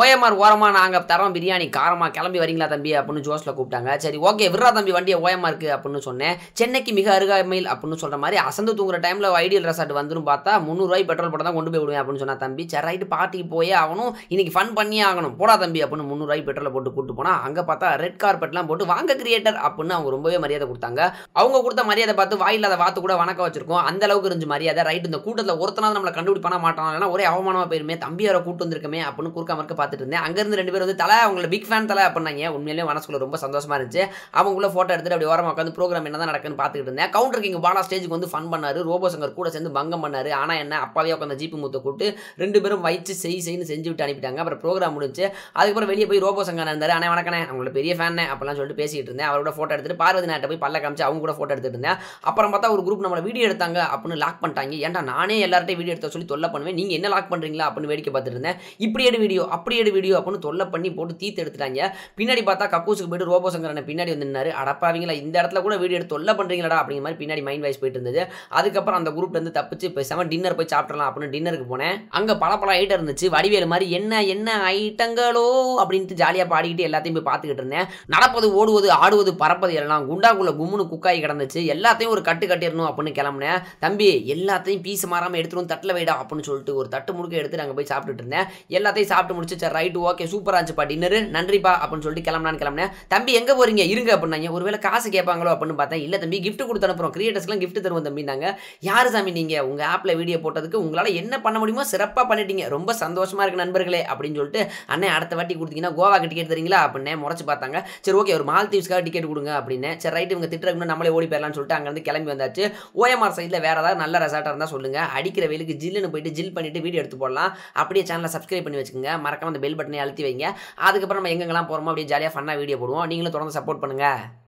OMR ஓரமாக நாங்கள் தரோம் பிரியாணி காரமாக கிளம்பி வரீங்களா தம்பி அப்படின்னு ஜோஸில் கூப்பிட்டாங்க சரி ஓகே விரா தம்பி வண்டியை ஓஎம்ஆருக்கு அப்படின்னு சொன்னேன் சென்னைக்கு மிக அருகாமையில் அப்படின்னு சொல்கிற மாதிரி அசந்து தூங்குற டைமில் ஐடியல் ரெசார்ட் வந்துடும் பார்த்தா முந்நூறுவாய் பெட்ரோல் போட தான் கொண்டு போய் விடுவேன் அப்படின்னு சொன்னா தம்பி சரி ரைட்டு பார்ட்டிக்கு போயே ஆகணும் இன்னைக்கு ஃபன் பண்ணி ஆகணும் போடா தம்பி அப்படின்னு முந்நூறுவாய் பெட்ரோல் போட்டு கூப்பிட்டு போனால் அங்கே பார்த்தா ரெட் கார்பெட்லாம் போட்டு வாங்க கிரியேட்டர் அப்படின்னு அவங்க ரொம்பவே மரியாதை கொடுத்தாங்க அவங்க கொடுத்த மரியாதை பார்த்து வாயில்லாத வாத்து கூட வணக்கம் வச்சிருக்கோம் அந்த அளவுக்கு இருந்துச்சு மரியாதை ரைட்டு இந்த கூட்டத்தில் ஒருத்தனாவது நம்மளை கண்டுபிடி பண்ண மாட்டான் ஒரே அவமானமாக போயிருமே தம்பி கூட்டு வந்திருக்கமே அப்படின்னு குறுக்காம இருக்க பார்த்துட்டு இருந்தேன் அங்கேருந்து ரெண்டு பேர் வந்து தலை அவங்களை பிக் ஃபேன் தலை அப்படின்னாங்க உண்மையிலேயே மனசுக்குள்ள ரொம்ப சந்தோஷமாக இருந்துச்சு அவங்களுக்குள்ள ஃபோட்டோ எடுத்துட்டு அப்படி ஓரமாக உட்காந்து ப்ரோக்ராம் என்ன தான் நடக்குன்னு பார்த்துக்கிட்டு இருந்தேன் கவுண்டர் கிங் பாலா ஸ்டேஜுக்கு வந்து ஃபன் பண்ணார் ரோபோ சங்கர் கூட சேர்ந்து பங்கம் பண்ணார் ஆனால் என்ன அப்பாவே உட்காந்து ஜீப்பு மூத்த கூட்டு ரெண்டு பேரும் வயிற்று செய் செய்யு செஞ்சு விட்டு அனுப்பிட்டாங்க அப்புறம் ப்ரோக்ராம் முடிஞ்சு அதுக்கப்புறம் வெளியே போய் ரோபோ சங்கர் இருந்தார் ஆனால் வணக்கண்ணே அவங்களோட பெரிய ஃபேனே அப்படிலாம் சொல்லிட்டு பேசிகிட்டு இருந்தேன் அவரோட ஃபோட்டோ எடுத்துட்டு பார்வதி நாட்டை போய் பல்ல காமிச்சு அவங்க கூட ஃபோட்டோ எடுத்துகிட்டு இருந்தேன் அப்புறம் பார்த்தா ஒரு குரூப் நம்மளை வீடியோ எடுத்தாங்க அப்படின்னு லாக் பண்ணிட்டாங்க ஏன்டா நானே எல்லார்ட்டையும் வீடியோ எடுத்த சொல்லி தொல்லை பண்ணுவேன் நீங்கள் என்ன லாக் பண்ணுறீங்களா அப்படின்னு வேடிக்கை பார்த்துட்டு இருந்தேன் இப்படி எடு வீடியோ அப்படி எடு வீடியோ அப்படின்னு தொல்லை பண்ணி போட்டு தீத்து எடுத்துட்டாங்க பின்னாடி பார்த்தா கக்கூசுக்கு போயிட்டு ரோபோ பின்னாடி வந்து நின்னாரு அடப்பாவீங்களா இந்த இடத்துல கூட வீடியோ எடுத்து தொல்லை பண்ணுறீங்களா அப்படிங்கிற மாதிரி பின்னாடி மைண்ட் வாய்ஸ் போயிட்டு இருந்தது அதுக்கப்புறம் அந்த குரூப்லேருந்து தப்பிச்சு பேசாமல் டின்னர் போய் சாப்பிட்றலாம் அப்படின்னு டின்னருக்கு போனேன் அங்கே பல பல ஐட்டம் இருந்துச்சு வடிவேல் மாதிரி என்ன என்ன ஐட்டங்களோ அப்படின்ட்டு ஜாலியாக பாடிக்கிட்டு எல்லாத்தையும் போய் பார்த்துக்கிட்டு இருந்தேன் நடப்பது ஓடுவது ஆடுவது பறப்பது எல்லாம் குண்டாங்குள்ள கும்னு குக்காய் கிடந்துச்சு எல்லாத்தையும் ஒரு கட்டு கட்டிடணும் அப்படின்னு கிளம்புனேன் தம்பி எல்லாத்தையும் பீஸ் மாறாமல் எடுத்துடும் தட்டில் வைடா அப்படின்னு சொல்லிட்டு ஒரு தட்டு முழுக்க எடுத்து நாங்கள் போய் சாப்பிட்டுட்டு இருந்தேன் எல்லாத்தையும் சாப்பிட்டு முடிச்சு அனுப்பிச்சு ரைட் ஓகே சூப்பராக இருந்துச்சுப்பா டின்னரு நன்றிப்பா அப்படின்னு சொல்லிட்டு கிளம்பலான்னு கிளம்பினேன் தம்பி எங்கே போகிறீங்க இருங்க அப்படின்னாங்க ஒருவேளை காசு கேட்பாங்களோ அப்படின்னு பார்த்தேன் இல்லை தம்பி கிஃப்ட் கொடுத்து அனுப்புறோம் கிரியேட்டர்ஸ்லாம் கிஃப்ட் தருவோம் தம்பினாங்க யார் சாமி நீங்கள் உங்கள் ஆப்பில் வீடியோ போட்டதுக்கு உங்களால் என்ன பண்ண முடியுமோ சிறப்பாக பண்ணிட்டீங்க ரொம்ப சந்தோஷமாக இருக்கு நண்பர்களே அப்படின்னு சொல்லிட்டு அண்ணே அடுத்த வாட்டி கொடுத்தீங்கன்னா கோவாக்கு டிக்கெட் தரீங்களா அப்படின்னு முறைச்சு பார்த்தாங்க சரி ஓகே ஒரு மால்தீவ்ஸ்க்காக டிக்கெட் கொடுங்க அப்படின்னு சரி ரைட் இவங்க திட்டுறதுக்கு நம்மளே ஓடி போயிடலாம்னு சொல்லிட்டு அங்கேருந்து கிளம்பி வந்தாச்சு ஓஎம்ஆர் சைடில் வேறு ஏதாவது நல்ல ரெசார்ட்டாக இருந்தால் சொல்லுங்கள் அடிக்கிற வெயிலுக்கு ஜில்லுன்னு போயிட்டு ஜில் பண்ணிவிட்டு வீடியோ எடுத்து போடலாம் அப்படியே சேனலை சப்ஸ்கிரைப் பண்ணி வச்சுக்கோங்க மறக்க மறக்காம அந்த பெல் பட்டனை அழுத்தி வைங்க அதுக்கப்புறம் நம்ம எங்கெல்லாம் போகிறோமோ அப்படியே ஜாலியாக ஃபன்னாக வீடியோ போடுவோம் நீங்களும் தொடர்ந்து சப்போர்ட் பண்ணுங்கள்